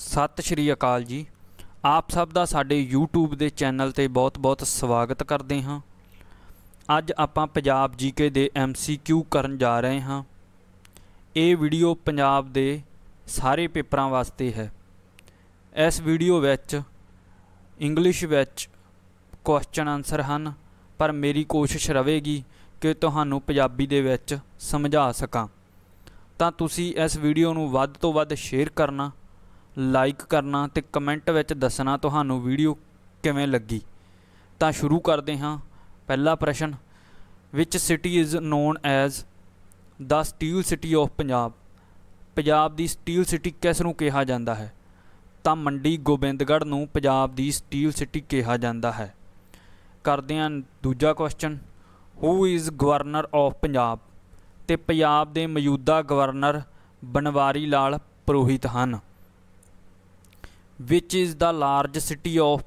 ਸਤਿ ਸ਼੍ਰੀ ਅਕਾਲ ਜੀ ਆਪ ਸਭ ਦਾ ਸਾਡੇ YouTube ਦੇ ਚੈਨਲ ਤੇ ਬਹੁਤ-ਬਹੁਤ ਸਵਾਗਤ ਕਰਦੇ ਹਾਂ ਅੱਜ ਆਪਾਂ ਪੰਜਾਬ ਜੀਕੇ ਦੇ MCQ ਕਰਨ ਜਾ ਰਹੇ ਹਾਂ ਇਹ ਵੀਡੀਓ ਪੰਜਾਬ ਦੇ ਸਾਰੇ ਪੇਪਰਾਂ ਵਾਸਤੇ ਹੈ ਇਸ ਵੀਡੀਓ ਵਿੱਚ ਇੰਗਲਿਸ਼ ਵਿੱਚ ਕੁਐਸਚਨ ਆਨਸਰ ਹਨ ਪਰ ਮੇਰੀ ਕੋਸ਼ਿਸ਼ ਰਹੇਗੀ ਕਿ ਤੁਹਾਨੂੰ ਪੰਜਾਬੀ ਦੇ ਵਿੱਚ ਸਮਝਾ ਸਕਾਂ ਤਾਂ ਤੁਸੀਂ ਇਸ ਵੀਡੀਓ ਨੂੰ ਵੱਧ ਤੋਂ ਵੱਧ ਸ਼ੇਅਰ ਕਰਨਾ ਲਾਈਕ ਕਰਨਾ ਤੇ ਕਮੈਂਟ ਵਿੱਚ ਦੱਸਣਾ ਤੁਹਾਨੂੰ ਵੀਡੀਓ ਕਿਵੇਂ ਲੱਗੀ ਤਾਂ ਸ਼ੁਰੂ ਕਰਦੇ ਹਾਂ ਪਹਿਲਾ ਪ੍ਰਸ਼ਨ which city is known as the steel city of Punjab Punjab ਦੀ ਸਟੀਲ ਸਿਟੀ ਕਿਸ ਨੂੰ ਕਿਹਾ ਜਾਂਦਾ ਹੈ ਤਾਂ ਮੰਡੀ ਗੋਬਿੰਦਗੜ ਨੂੰ ਪੰਜਾਬ ਦੀ ਸਟੀਲ ਸਿਟੀ ਕਿਹਾ ਜਾਂਦਾ ਹੈ ਕਰਦੇ ਹਾਂ ਦੂਜਾ question who is governor of Punjab ਤੇ ਪੰਜਾਬ ਦੇ ਮੌਜੂਦਾ ਗਵਰਨਰ ਬਨਵਾਰੀ ਲਾਲ ਪ੍ਰੋਹਿਤ ਹਨ which is the large city of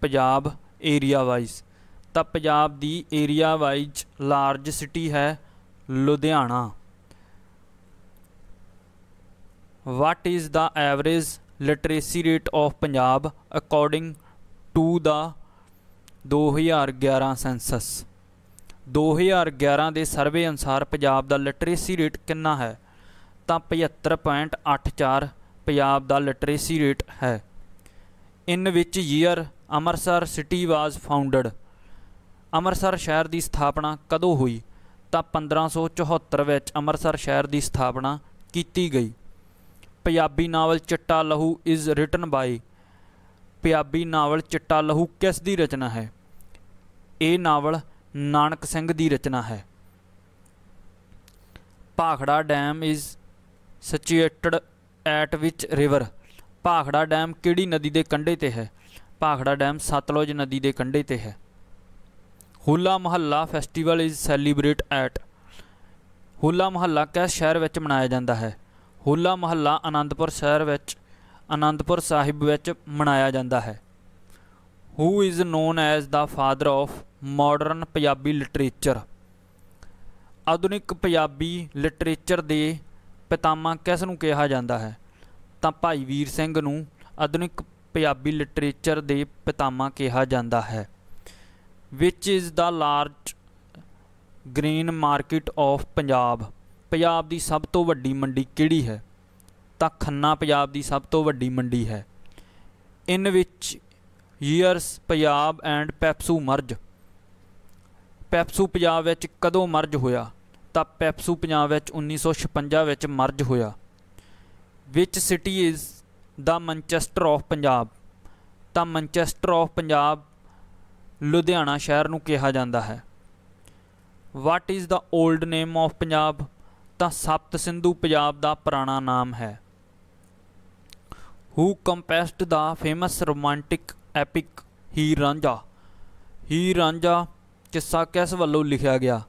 Punjab area wise ਤਾਂ ਪੰਜਾਬ ਦੀ ਏਰੀਆ ਵਾਈਜ਼ ਲਾਰਜ ਸਿਟੀ ਹੈ Ludhiana what is the average literacy rate of Punjab according to the 2011 census 2011 ਦੇ ਸਰਵੇ ਅਨੁਸਾਰ ਪੰਜਾਬ ਦਾ ਲਿਟਰੇਸੀ ਰੇਟ ਕਿੰਨਾ ਹੈ ਤਾਂ 75.84 ਪੰਜਾਬ ਦਾ ਲਿਟਰੇਸੀ ਰੇਟ ਹੈ in which year Amritsar city was founded Amritsar ਸ਼ਹਿਰ ਦੀ ਸਥਾਪਨਾ ਕਦੋਂ ਹੋਈ ਤਾਂ 1574 ਵਿੱਚ ਅੰਮ੍ਰਿਤਸਰ ਸ਼ਹਿਰ ਦੀ ਸਥਾਪਨਾ ਕੀਤੀ ਗਈ Punjabi novel Chitta Lahu is written by Punjabi novel Chitta Lahu ਕਿਸ ਦੀ ਰਚਨਾ ਹੈ ਇਹ ਨਾਵਲ ਨਾਨਕ ਸਿੰਘ ਦੀ ਰਚਨਾ ਹੈ Bhakra dam is situated at which river Bhakra dam ਕਿਹੜੀ ਨਦੀ ਦੇ ਕੰਢੇ ਤੇ ਹੈ ਭਾਖੜਾ ਡੈਮ ਸਤਲੁਜ ਨਦੀ ਦੇ ਕੰਢੇ ਤੇ ਹੈ Hola Mohalla festival is celebrate at Hola Mohalla ਕਿਸ ਸ਼ਹਿਰ ਵਿੱਚ ਮਨਾਇਆ ਜਾਂਦਾ ਹੈ ਹੋਲਾ ਮਹੱਲਾ ਆਨੰਦਪੁਰ ਸ਼ਹਿਰ ਵਿੱਚ ਆਨੰਦਪੁਰ ਸਾਹਿਬ ਵਿੱਚ ਮਨਾਇਆ ਜਾਂਦਾ ਹੈ who is known as the father of modern Punjabi literature ਆਧੁਨਿਕ ਪੰਜਾਬੀ ਲਿਟਰੇਚਰ ਦੇ ਪਿਤਾਮਾ ਕਿਸ ਨੂੰ ਕਿਹਾ ਜਾਂਦਾ ਹੈ ਤਾਂ ਭਾਈ ਵੀਰ ਸਿੰਘ ਨੂੰ ਆਧੁਨਿਕ ਪੰਜਾਬੀ ਲਿਟਰੇਚਰ ਦੇ ਪਿਤਾਮਾ ਕਿਹਾ ਜਾਂਦਾ ਹੈ which is the large grain market of Punjab Punjab ਦੀ ਸਭ ਤੋਂ ਵੱਡੀ ਮੰਡੀ ਕਿਹੜੀ ਹੈ ਤਾਂ ਖੰਨਾ ਪੰਜਾਬ ਦੀ ਸਭ ਤੋਂ ਵੱਡੀ ਮੰਡੀ ਹੈ in which years Punjab and PEPSU merge PEPSU Punjab ਵਿੱਚ ਕਦੋਂ ਮਰਜ ਹੋਇਆ ਤਾਂ ਪੈਪਸੂ ਪੰਜਾਬ ਵਿੱਚ 1956 ਵਿੱਚ ਮਰਜ ਹੋਇਆ which city is the Manchester of Punjab ਤਾਂ ਮੈਂਚੈਸਟਰ ਆਫ ਪੰਜਾਬ ਲੁਧਿਆਣਾ ਸ਼ਹਿਰ ਨੂੰ ਕਿਹਾ ਜਾਂਦਾ ਹੈ what is the old name of Punjab ਤਾਂ ਸਪਤ ਸਿੰਧੂ ਪੰਜਾਬ ਦਾ ਪੁਰਾਣਾ ਨਾਮ ਹੈ who composed the famous romantic epic Heer Ranjha Heer Ranjha ਕਿੱਸਾ ਕਿਸ ਵੱਲੋਂ ਲਿਖਿਆ ਗਿਆ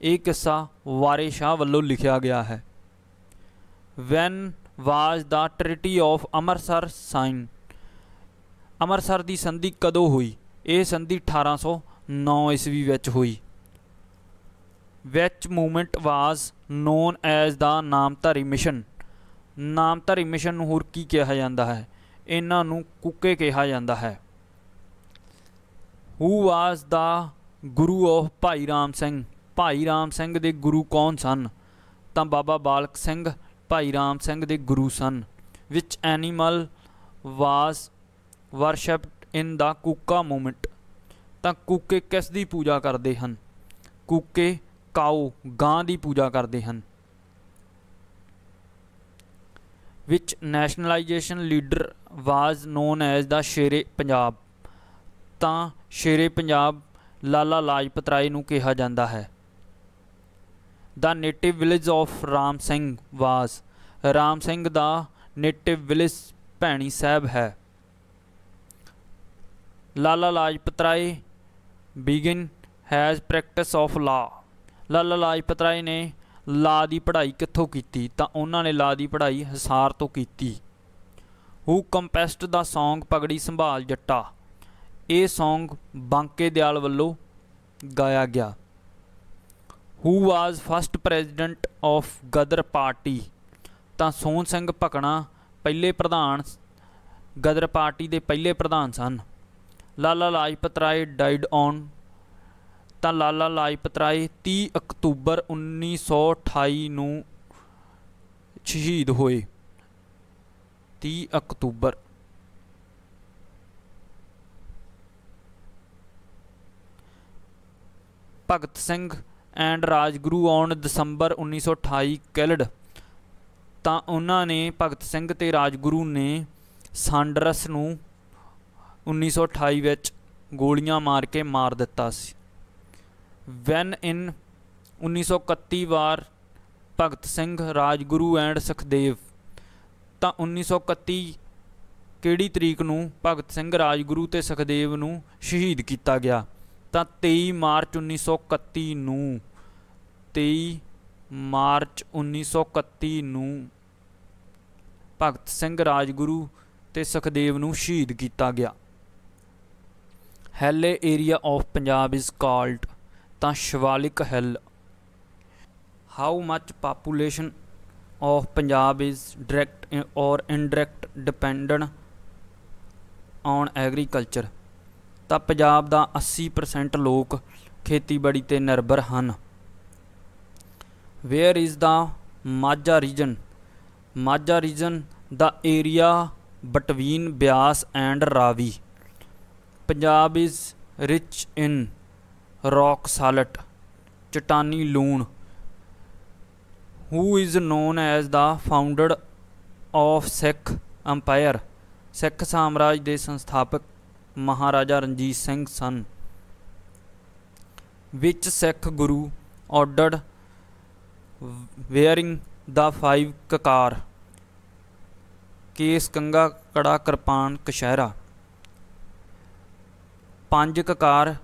ਇਹ ਕਿੱਸਾ ਵਾਰੇ ਸ਼ਾਹ ਵੱਲੋਂ ਲਿਖਿਆ ਗਿਆ ਹੈ when was the treaty of Amritsar sign Amritsar ਦੀ ਸੰਧੀ ਕਦੋਂ ਹੋਈ ਇਹ ਸੰਧੀ 1809 ਈਸਵੀ ਵਿੱਚ ਹੋਈ which movement was known as the Namdhari mission Namdhari mission ਨੂੰ ਹੋਰ ਕੀ ਕਿਹਾ ਜਾਂਦਾ ਹੈ ਇਹਨਾਂ ਨੂੰ ਕੁੱਕੇ ਕਿਹਾ ਜਾਂਦਾ ਹੈ who was the Guru of ਭਾਈ ਰਾਮ ਸਿੰਘ ਭਾਈ ਰਾਮ ਸਿੰਘ ਦੇ ਗੁਰੂ ਕੌਣ ਸਨ ਤਾਂ ਬਾਬਾ ਬਾਲਕ ਸਿੰਘ ਭਾਈ ਰਾਮ ਸਿੰਘ ਦੇ ਗੁਰੂ ਸਨ which animal was worship in the Kuka movement ਤਾਂ ਕੂਕੇ ਕਿਸ ਦੀ ਪੂਜਾ ਕਰਦੇ ਹਨ ਕੂਕੇ ਕਾਉ ਗਾਂ ਦੀ ਪੂਜਾ ਕਰਦੇ ਹਨ which nationalization leader was known as the Shere Punjab ਤਾਂ ਸ਼ੇਰੇ ਪੰਜਾਬ ਲਾਲਾ ਲਾਜਪਤ ਰਾਏ ਨੂੰ ਕਿਹਾ ਜਾਂਦਾ ਹੈ the native village of Ram Singh was Ram Singh ਦਾ ਨੇਟਿਵ ਵਿਲੇਜ ਭੈਣੀ ਸਾਹਿਬ ਹੈ Lala Lajpat Rai began his practice of law Lala Lajpat ਰਾਏ ਨੇ ਲਾ ਦੀ ਪੜ੍ਹਾਈ ਕਿੱਥੋਂ ਕੀਤੀ ਤਾਂ ਉਹਨਾਂ ਨੇ ਲਾ ਦੀ ਪੜ੍ਹਾਈ ਹਸਾਰ ਤੋਂ ਕੀਤੀ ਹੂ ਕੰਪੈਸਟ ਦਾ Song ਪਗੜੀ ਸੰਭਾਲ ਜੱਟਾ ਇਹ Song ਬਾਂਕੇ ਦਿਆਲ ਵੱਲੋਂ ਗਾਇਆ ਗਿਆ who was first president of Ghadar Party ਤਾਂ ਸੋਹਣ ਸਿੰਘ ਭਕਣਾ ਪਹਿਲੇ ਪ੍ਰਧਾਨ ਗਦਰ ਪਾਰਟੀ ਦੇ ਪਹਿਲੇ ਪ੍ਰਧਾਨ ਸਨ ਲਾਲਾ ਲਾਜਪਤ ਰਾਏ ਡਾਈਡ ਔਨ ਤਾਂ ਲਾਲਾ ਲਾਜਪਤ ਰਾਏ 30 ਅਕਤੂਬਰ 1928 ਨੂੰ ਸ਼ਹੀਦ ਹੋਏ 30 ਅਕਤੂਬਰ Bhagat Singh and Rajguru on December 1928 killed ਤਾਂ ਉਹਨਾਂ ਨੇ ਭਗਤ ਸਿੰਘ ਤੇ ਰਾਜਗੁਰੂ ਨੇ ਸਾਂਡਰਸ ਨੂੰ 1928 ਵਿੱਚ ਗੋਲੀਆਂ ਮਾਰ ਕੇ ਮਾਰ ਦਿੱਤਾ ਸੀ when in 1931 were Bhagat Singh Rajguru and Sukhdev ਤਾਂ 1931 ਕਿਹੜੀ ਤਰੀਕ ਨੂੰ ਭਗਤ ਸਿੰਘ ਰਾਜਗੁਰੂ ਤੇ ਸੁਖਦੇਵ ਨੂੰ ਸ਼ਹੀਦ ਕੀਤਾ ਗਿਆ ਤਾਂ 23 ਮਾਰਚ 1931 ਨੂੰ 23 ਮਾਰਚ 1931 ਨੂੰ ਭਗਤ ਸਿੰਘ ਰਾਜਗੁਰੂ ਤੇ ਸੁਖਦੇਵ ਨੂੰ ਸ਼ਹੀਦ ਕੀਤਾ ਗਿਆ hilly area of Punjab is called ਤਾਂ Shivalik hill how much population of Punjab is direct or indirect dependent on agriculture ਤਾਂ ਪੰਜਾਬ ਦਾ 80% ਲੋਕ ਖੇਤੀਬਾੜੀ ਤੇ ਨਿਰਭਰ ਹਨ where is the Majha region Majha region ਦਾ area between Beas and Ravi Punjab is rich in rock salt ਚਟਾਨੀ ਲੂਣ who is known as the founder of Sikh empire Sikh ਸਾਮਰਾਜ ਦੇ ਸੰਸਥਾਪਕ ਮਹਾਰਾਜਾ ਰਣਜੀਤ ਸਿੰਘ ਸਨ ਵਿੱਚ ਸਿੱਖ ਗੁਰੂ ਆਰਡਰਡ ਵੇਅਰਿੰਗ ਦਾ ਫਾਈਵ ਕਕਾਰ ਕੇਸ ਕੰਗਾ ਕੜਾ ਕਿਰਪਾਨ ਕਸ਼ਹਿਰਾ ਪੰਜ ਕਕਾਰ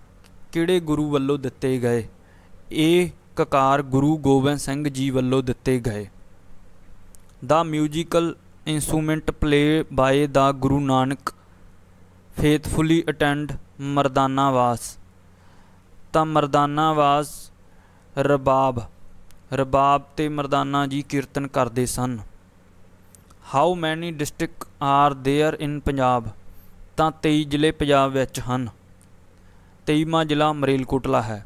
ਕਿਹੜੇ ਗੁਰੂ ਵੱਲੋਂ ਦਿੱਤੇ ਗਏ ਇਹ ਕਕਾਰ ਗੁਰੂ ਗੋਬਿੰਦ ਸਿੰਘ ਜੀ ਵੱਲੋਂ ਦਿੱਤੇ ਗਏ the 뮤지컬 instrument play by the Guru Nanak faithfully attend Mardana was ਤਾਂ ਮਰਦਾਨਾ ਵਾਸ ਰਬਾਬ ਰਬਾਬ ਤੇ ਮਰਦਾਨਾ ਜੀ ਕੀਰਤਨ ਕਰਦੇ ਸਨ how many district are there in Punjab ਤਾਂ 23 ਜ਼ਿਲ੍ਹੇ ਪੰਜਾਬ ਵਿੱਚ ਹਨ 23ਵਾਂ ਜ਼ਿਲ੍ਹਾ ਮਰੇਲਕੋਟਲਾ ਹੈ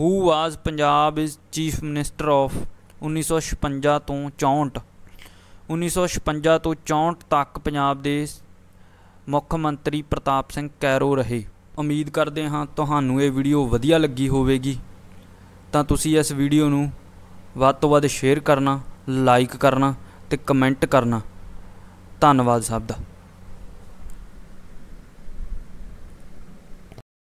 who was Punjab is chief minister of 1956 ਤੋਂ 64 1956 ਤੋਂ 64 ਤੱਕ ਪੰਜਾਬ ਦੇ ਮੁੱਖ ਮੰਤਰੀ ਪ੍ਰਤਾਪ ਸਿੰਘ ਕੈਰੋ ਰਹੇ ਉਮੀਦ ਕਰਦੇ ਹਾਂ ਤੁਹਾਨੂੰ ਇਹ ਵੀਡੀਓ ਵਧੀਆ ਲੱਗੀ ਹੋਵੇਗੀ ਤਾਂ ਤੁਸੀਂ ਇਸ ਵੀਡੀਓ ਨੂੰ ਵੱਧ ਤੋਂ ਵੱਧ ਸ਼ੇਅਰ ਕਰਨਾ ਲਾਈਕ ਕਰਨਾ ਤੇ ਕਮੈਂਟ ਕਰਨਾ ਧੰਨਵਾਦ ਸਭ ਦਾ